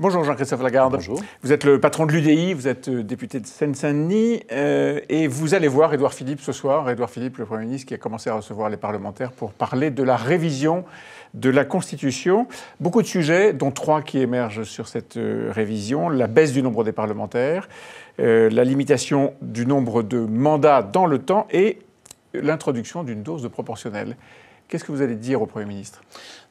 Bonjour Jean-Christophe Lagarde. Bonjour. Vous êtes le patron de l'UDI, vous êtes euh, député de Seine-Saint-Denis euh, et vous allez voir Édouard Philippe ce soir. Édouard Philippe, le Premier ministre, qui a commencé à recevoir les parlementaires pour parler de la révision de la Constitution. Beaucoup de sujets, dont trois qui émergent sur cette euh, révision. La baisse du nombre des parlementaires, la limitation du nombre de mandats dans le temps et l'introduction d'une dose de proportionnelle. Qu'est-ce que vous allez dire au Premier ministre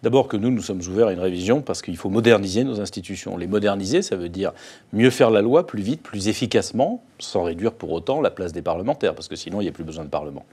D'abord que nous, nous sommes ouverts à une révision parce qu'il faut moderniser nos institutions. Les moderniser, ça veut dire mieux faire la loi plus vite, plus efficacement, sans réduire pour autant la place des parlementaires, parce que sinon, il n'y a plus besoin de parlement.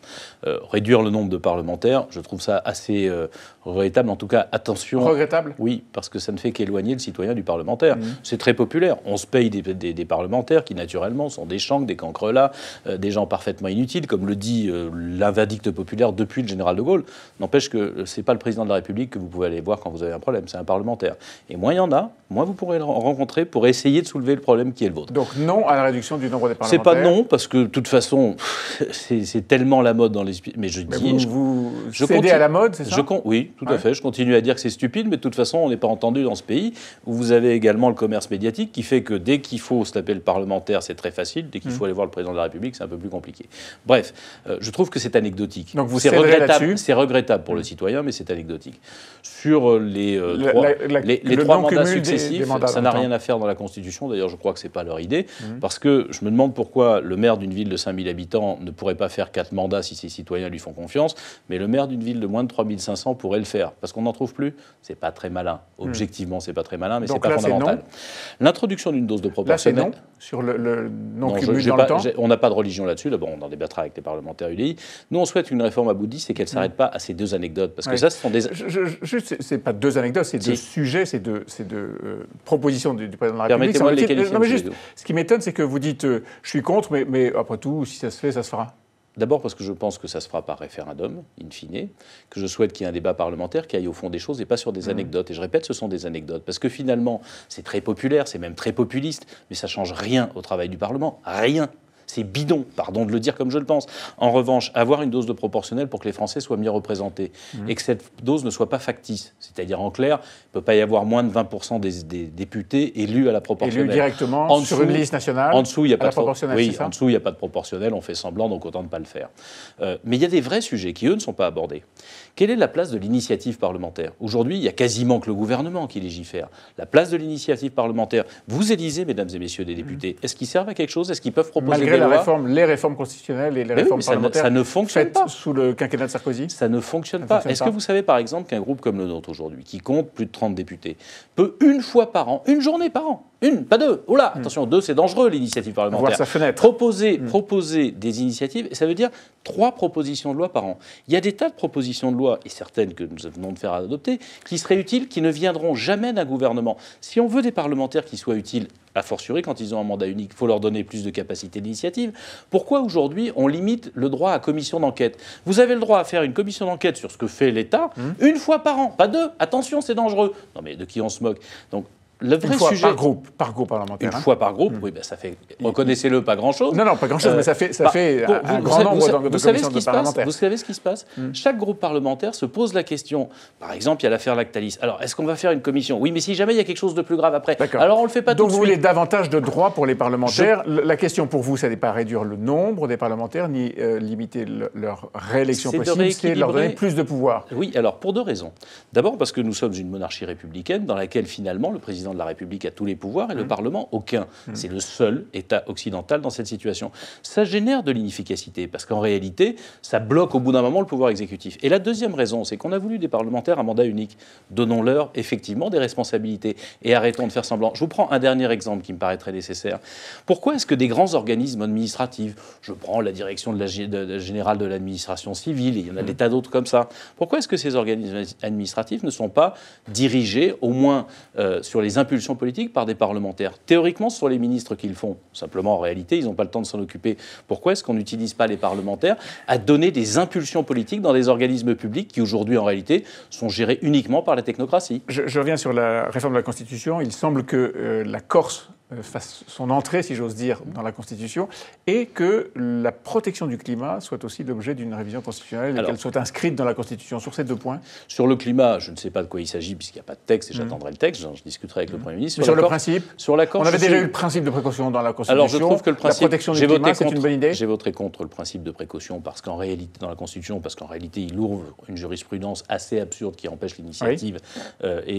Euh, réduire le nombre de parlementaires, je trouve ça assez euh, regrettable. En tout cas, attention. Regrettable Oui, parce que ça ne fait qu'éloigner le citoyen du parlementaire. Mmh. C'est très populaire. On se paye des, parlementaires qui, naturellement, sont des chancres, des cancrelats, euh, des gens parfaitement inutiles, comme le dit l'invadicte populaire depuis le général de Gaulle. N'empêche que c'est pas le président de la République que vous pouvez aller voir quand vous avez un problème, c'est un parlementaire. Et moins il y en a, moi, vous pourrez rencontrer pour essayer de soulever le problème qui est le vôtre. Donc non à la réduction du nombre des parlementaires C'est pas non, parce que de toute façon, c'est tellement la mode dans les... Mais je dis... vous, je, vous cédez à la mode, c'est ça je, Oui, tout à fait. Je continue à dire que c'est stupide, mais de toute façon, on n'est pas entendu dans ce pays. Où vous avez également le commerce médiatique qui fait que dès qu'il faut se taper le parlementaire, c'est très facile. Dès qu'il mmh. faut aller voir le président de la République, c'est un peu plus compliqué. Bref, euh, je trouve que c'est anecdotique. Donc vous C'est regrettable, pour le mmh. citoyen, mais c'est anecdotique. Sur euh, les euh, trois, les, trois mandats successifs ça n'a rien à faire dans la Constitution. D'ailleurs, je crois que ce n'est pas leur idée. Mmh. Parce que je me demande pourquoi le maire d'une ville de 5000 habitants ne pourrait pas faire quatre mandats si ses citoyens lui font confiance, mais le maire d'une ville de moins de 3500 pourrait le faire. Parce qu'on n'en trouve plus. C'est pas très malin. Mmh. Objectivement, c'est pas très malin, mais c'est pas fondamental. L'introduction d'une dose de proportionnelle. sur le, non-cumul dans le temps On n'a pas de religion là-dessus. Bon, on en débattra avec les parlementaires UDI. Nous, on souhaite une réforme bouddhiste et qu'elle ne mmh. s'arrête pas à ces deux anecdotes. Parce que ça, ce sont des. juste, ce pas deux anecdotes, c'est deux sujets, c'est deux euh, proposition du, président de la République. Non, mais juste, ce qui m'étonne, c'est que vous dites euh, je suis contre, mais, après tout, si ça se fait, ça se fera. D'abord parce que je pense que ça se fera par référendum, in fine, que je souhaite qu'il y ait un débat parlementaire qui aille au fond des choses et pas sur des hmm. anecdotes. Et je répète, ce sont des anecdotes, parce que finalement, c'est très populaire, c'est même très populiste, mais ça ne change rien au travail du Parlement, rien c'est bidon, pardon de le dire comme je le pense. En revanche, avoir une dose de proportionnelle pour que les Français soient mieux représentés mmh. et que cette dose ne soit pas factice. C'est-à-dire, en clair, il ne peut pas y avoir moins de 20% des, députés élus à la proportionnelle. Élus directement sur une liste nationale En dessous, il n'y a, pas de proportionnelle, oui, en dessous, a pas de proportionnel on fait semblant, donc autant ne pas le faire. Euh, mais il y a des vrais sujets qui, eux, ne sont pas abordés. Quelle est la place de l'initiative parlementaire Aujourd'hui, il n'y a quasiment que le gouvernement qui légifère. La place de l'initiative parlementaire, vous élisez, mesdames et messieurs des mm-hmm. députés, est-ce qu'ils servent à quelque chose Est-ce qu'ils peuvent proposer Malgré des la réforme, les réformes constitutionnelles et les réformes parlementaires ça ne, fonctionne pas. sous le quinquennat de Sarkozy Ça ne fonctionne pas. Est-ce que vous savez, par exemple, qu'un groupe comme le nôtre aujourd'hui, qui compte plus de 30 députés, peut une fois par an, une journée par an, une, pas deux. Oula, hmm. attention, deux, c'est dangereux l'initiative parlementaire. Voir sa fenêtre. Proposer, hmm. proposer des initiatives, ça veut dire trois propositions de loi par an. Il y a des tas de propositions de loi, et certaines que nous venons de faire adopter, qui seraient utiles, qui ne viendront jamais d'un gouvernement. Si on veut des parlementaires qui soient utiles, à fortiori quand ils ont un mandat unique, il faut leur donner plus de capacité d'initiative. Pourquoi aujourd'hui on limite le droit à commission d'enquête Vous avez le droit à faire une commission d'enquête sur ce que fait l'État hmm. une fois par an, pas deux. Attention, c'est dangereux. Non mais de qui on se moque Donc une fois par groupe, par groupe parlementaire. Une hein. fois par groupe, mm. oui, ben ça fait. Reconnaissez-le, pas grand-chose. Non, non, pas grand-chose, mais ça euh, fait, ça bah, fait un grand nombre vous, de, commissions parlementaires. Vous savez ce qui se passe mm. Chaque groupe parlementaire se pose la question. Par exemple, il y a l'affaire Lactalis. Alors, est-ce qu'on va faire une commission Oui, mais si jamais il y a quelque chose de plus grave après, alors on le fait pas Donc tout de suite. Donc, vous voulez davantage de droits pour les parlementaires. La question pour vous, ça n'est pas réduire le nombre des parlementaires ni euh, limiter leur réélection possible, c'est leur donner plus de pouvoir. Oui, alors pour deux raisons. D'abord parce que nous sommes une monarchie républicaine dans laquelle finalement le président de la République a tous les pouvoirs et le mmh. Parlement aucun. Mmh. C'est le seul État occidental dans cette situation. Ça génère de l'inefficacité parce qu'en réalité, ça bloque au bout d'un moment le pouvoir exécutif. Et la deuxième raison, c'est qu'on a voulu des parlementaires à mandat unique. Donnons-leur effectivement des responsabilités et arrêtons de faire semblant. Je vous prends un dernier exemple qui me paraît très nécessaire. Pourquoi est-ce que des grands organismes administratifs, je prends la direction générale de l'administration civile, il y en a mmh. des tas d'autres comme ça, pourquoi est-ce que ces organismes administratifs ne sont pas dirigés au moins euh, sur les impulsions politiques par des parlementaires. Théoriquement, ce sont les ministres qui le font. Simplement, en réalité, ils n'ont pas le temps de s'en occuper. Pourquoi est-ce qu'on n'utilise pas les parlementaires à donner des impulsions politiques dans des organismes publics qui, aujourd'hui, en réalité, sont gérés uniquement par la technocratie je, reviens sur la réforme de la Constitution. Il semble que euh, la Corse euh, son entrée, si j'ose dire, dans la Constitution, et que la protection du climat soit aussi l'objet d'une révision constitutionnelle et qu'elle soit inscrite dans la Constitution sur ces deux points Sur le climat, je ne sais pas de quoi il s'agit puisqu'il n'y a pas de texte et mm-hmm. j'attendrai le texte, je discuterai avec le mm-hmm. Premier ministre. sur, le principe Sur l'accord. On avait déjà eu le principe de précaution dans la Constitution. Alors je trouve que le principe. La protection du climat, c'est une bonne idée J'ai voté contre le principe de précaution parce qu'en réalité, dans la Constitution, parce qu'en réalité, il ouvre une jurisprudence assez absurde qui empêche l'initiative euh, et,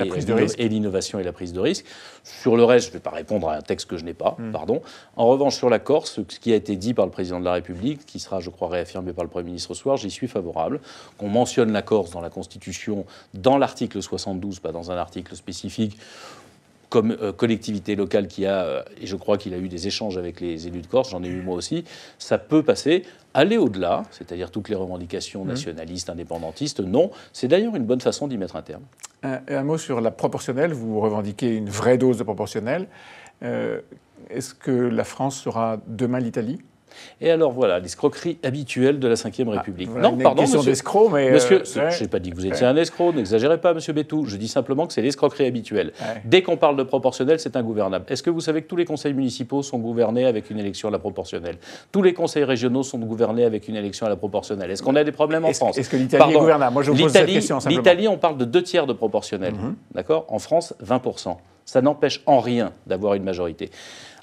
et l'innovation et la prise de risque. Sur le reste, je ne vais pas répondre à un texte que je n'ai pas, hmm. pardon. En revanche, sur la Corse, ce qui a été dit par le président de la République, qui sera, je crois, réaffirmé par le Premier ministre ce soir, j'y suis favorable. Qu'on mentionne la Corse dans la Constitution, dans l'article 72, pas dans un article spécifique comme euh, collectivité locale qui a, euh, et je crois qu'il a eu des échanges avec les élus de Corse, j'en ai eu moi aussi, ça peut passer. Aller au-delà, c'est-à-dire toutes les revendications hmm. nationalistes, indépendantistes, non. C'est d'ailleurs une bonne façon d'y mettre un terme. Un, un, mot sur la proportionnelle. Vous revendiquez une vraie dose de proportionnelle. Euh, est-ce que la France sera demain l'Italie et alors voilà, l'escroquerie habituelle de la Ve ah, République. non, pardon, question d'escroc, mais. Euh, monsieur, je n'ai pas dit que vous étiez un escroc, n'exagérez pas, monsieur Bétou. Je dis simplement que c'est l'escroquerie habituelle. Dès qu'on parle de proportionnel, c'est ingouvernable. Est-ce que vous savez que tous les conseils municipaux sont gouvernés avec une élection à la proportionnelle Tous les conseils régionaux sont gouvernés avec une élection à la proportionnelle Est-ce qu'on a des problèmes en France Est-ce que l'Italie est gouvernable Moi, L'Italie, on parle de deux tiers de proportionnel. Mhm. D'accord En France, 20 ça n'empêche en rien d'avoir une majorité.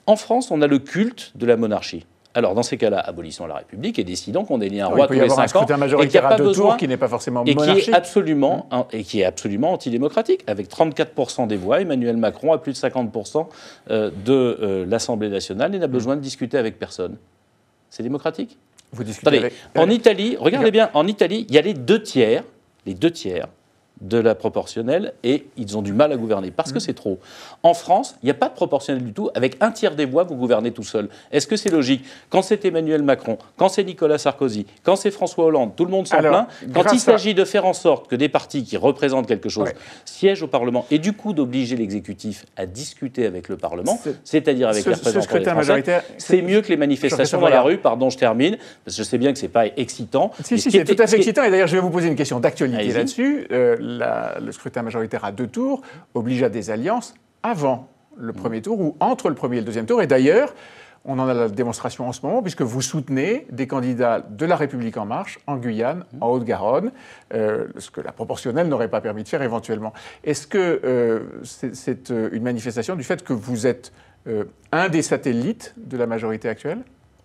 En France, on a le culte de la monarchie. Alors, dans ces cas-là, abolissons la République et décidons qu'on élit un roi tous les cinq ans. et qui a pas besoin, qui n'est pas forcément et qui est absolument mmh. et qui est absolument antidémocratique. Avec 34 des voix, Emmanuel Macron a plus de 50 euh, de euh, l'Assemblée nationale et n'a mmh. besoin de discuter avec personne. C'est démocratique. Vous discutez en Italie, regardez bien, en Italie, il y a les deux tiers, les deux tiers de la proportionnelle et ils ont du mal à gouverner parce que mm. c'est trop. En France, il n'y a pas de proportionnelle du tout. Avec un tiers des voix, vous gouvernez tout seul. Est-ce que c'est logique Quand c'est Emmanuel Macron, quand c'est Nicolas Sarkozy, quand c'est François Hollande, tout le monde s'en plaint. Quand il s'agit de faire en sorte que des partis qui représentent quelque chose siègent au Parlement et du coup d'obliger l'exécutif à discuter avec le Parlement, c'est-à-dire avec la les représentants des c'est mieux que les manifestations dans la rue. Pardon, je termine, parce que je sais bien que ce n'est pas excitant. Si, c'est tout à fait excitant. Et d'ailleurs, je vais vous poser une question d'actualité là-dessus. Euh, le scrutin majoritaire à deux tours oblige à des alliances avant le mm. premier tour ou entre le premier et le deuxième tour. Et d'ailleurs, on en a la démonstration en ce moment, puisque vous soutenez des candidats de La République En Marche en Guyane, mm. en Haute-Garonne, euh, ce que la proportionnelle n'aurait pas permis de faire éventuellement. Est-ce que euh, c'est, euh, une manifestation du fait que vous êtes un des satellites de la majorité actuelle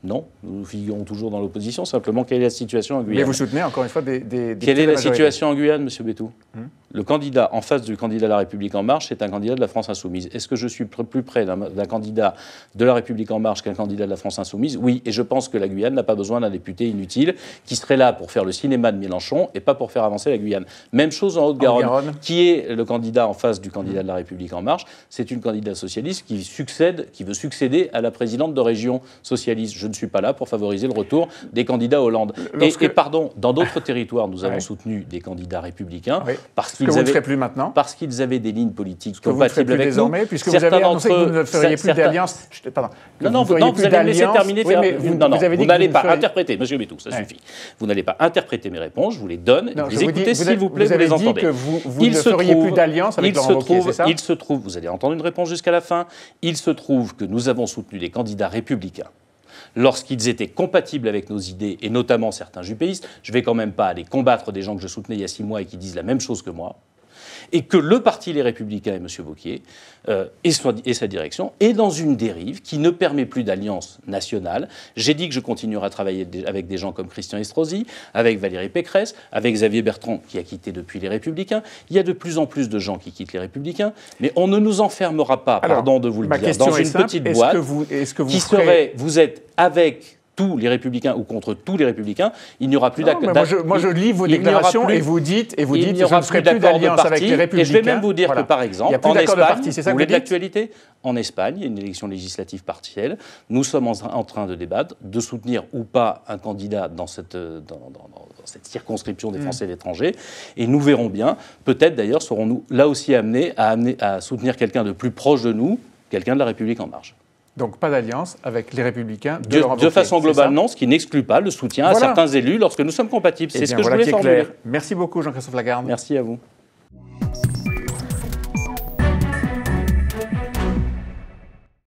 non, nous figurons toujours dans l'opposition. Simplement, quelle est la situation en Guyane Mais vous soutenez encore une fois des. quelle est la situation en Guyane, Monsieur Bétou hmm le candidat en face du candidat de la République en marche est un candidat de la France insoumise. Est-ce que je suis plus près d'un candidat de la République en marche qu'un candidat de la France insoumise Oui, et je pense que la Guyane n'a pas besoin d'un député inutile qui serait là pour faire le cinéma de Mélenchon et pas pour faire avancer la Guyane. Même chose en Haute-Garonne. Qui est le candidat en face du candidat de la République en marche C'est une candidate socialiste qui succède, qui veut succéder à la présidente de région socialiste. Je ne suis pas là pour favoriser le retour des candidats Hollande. Et, pardon, dans d'autres territoires, nous avons soutenu des candidats républicains parce parce que avaient, ne plus maintenant. Parce qu'ils avaient des lignes politiques que compatibles vous plus avec désormais, Puisque vous avez annoncé que vous ne feriez plus d'alliance. Pardon. Non, non, vous, non, vous allez me laisser terminer. vous, n'allez pas interpréter, Monsieur Bétou, ça suffit. Vous n'allez pas interpréter mes réponses, je vous les donne. vous les écoutez, s'il vous plaît, vous, les entendez. vous, ne feriez plus d'alliance avec Laurent Wauquiez, c'est ça Il se trouve, vous allez entendre une réponse jusqu'à la fin, il se trouve que nous avons soutenu des candidats républicains lorsqu'ils étaient compatibles avec nos idées, et notamment certains jupéistes. Je ne vais quand même pas aller combattre des gens que je soutenais il y a six mois et qui disent la même chose que moi et que le parti Les Républicains et M. Vauquier euh, et, sa direction est dans une dérive qui ne permet plus d'alliance nationale. J'ai dit que je continuerai à travailler avec des gens comme Christian Estrosi, avec Valérie Pécresse, avec Xavier Bertrand qui a quitté depuis Les Républicains. Il y a de plus en plus de gens qui quittent Les Républicains, mais on ne nous enfermera pas, pardon de vous le dire, dans une petite boîte que qui serait, vous êtes avec tous les républicains ou contre tous les républicains, il n'y aura plus d'accord. Moi, je, moi je lis vos déclarations et vous dites, et vous dites, aura je ne serai plus d'alliance avec les républicains. Et je vais même vous dire que par exemple, en Espagne, vous voulez de l'actualité En Espagne, il y a une élection législative partielle. Nous sommes en, train de débattre de soutenir ou pas un candidat dans cette, euh, cette circonscription des mm. Français de l'étranger. Et nous verrons bien. Peut-être d'ailleurs serons-nous là aussi amenés à, à soutenir quelqu'un de plus proche de nous, quelqu'un de la République en marche. Donc pas d'alliance avec les républicains de, de façon globale, non, ce qui n'exclut pas le soutien à certains élus lorsque nous sommes compatibles. Eh c'est ce que je voulais Merci beaucoup Jean-Christophe Lagarde. Merci à vous.